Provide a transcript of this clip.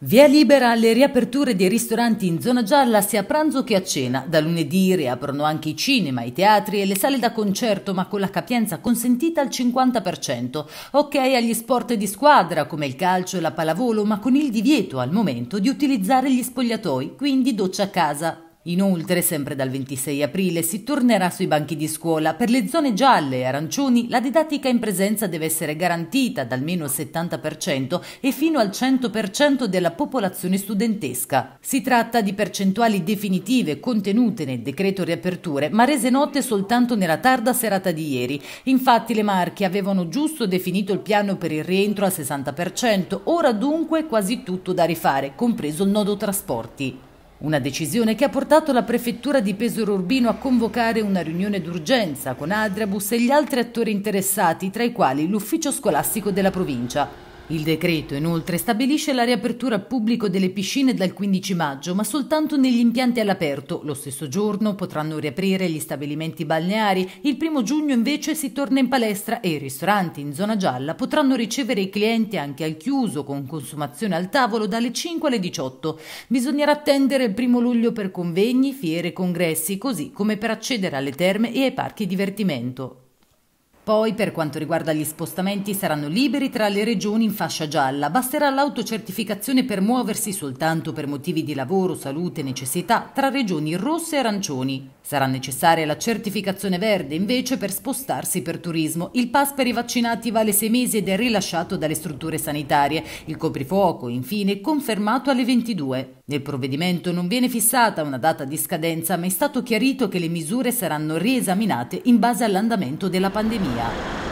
Via libera alle riaperture dei ristoranti in zona gialla sia a pranzo che a cena. Da lunedì riaprono anche i cinema, i teatri e le sale da concerto, ma con la capienza consentita al 50%. Ok agli sport di squadra come il calcio e la pallavolo, ma con il divieto al momento di utilizzare gli spogliatoi, quindi doccia a casa. Inoltre, sempre dal 26 aprile, si tornerà sui banchi di scuola. Per le zone gialle e arancioni la didattica in presenza deve essere garantita da almeno il 70% e fino al 100% della popolazione studentesca. Si tratta di percentuali definitive contenute nel decreto riaperture, ma rese note soltanto nella tarda serata di ieri. Infatti le Marche avevano giusto definito il piano per il rientro al 60%, ora dunque quasi tutto da rifare, compreso il nodo trasporti. Una decisione che ha portato la prefettura di Pesaro Urbino a convocare una riunione d'urgenza con Adrabus e gli altri attori interessati, tra i quali l'ufficio scolastico della provincia. Il decreto inoltre stabilisce la riapertura al pubblico delle piscine dal 15 maggio, ma soltanto negli impianti all'aperto. Lo stesso giorno potranno riaprire gli stabilimenti balneari. Il primo giugno invece si torna in palestra e i ristoranti in zona gialla potranno ricevere i clienti anche al chiuso con consumazione al tavolo dalle 5 alle 18. Bisognerà attendere il primo luglio per convegni, fiere e congressi, così come per accedere alle terme e ai parchi divertimento. Poi, per quanto riguarda gli spostamenti, saranno liberi tra le regioni in fascia gialla. Basterà l'autocertificazione per muoversi soltanto per motivi di lavoro, salute, e necessità tra regioni rosse e arancioni. Sarà necessaria la certificazione verde invece per spostarsi per turismo. Il pass per i vaccinati vale sei mesi ed è rilasciato dalle strutture sanitarie. Il coprifuoco, infine, è confermato alle 22. Nel provvedimento non viene fissata una data di scadenza, ma è stato chiarito che le misure saranno riesaminate in base all'andamento della pandemia. yeah.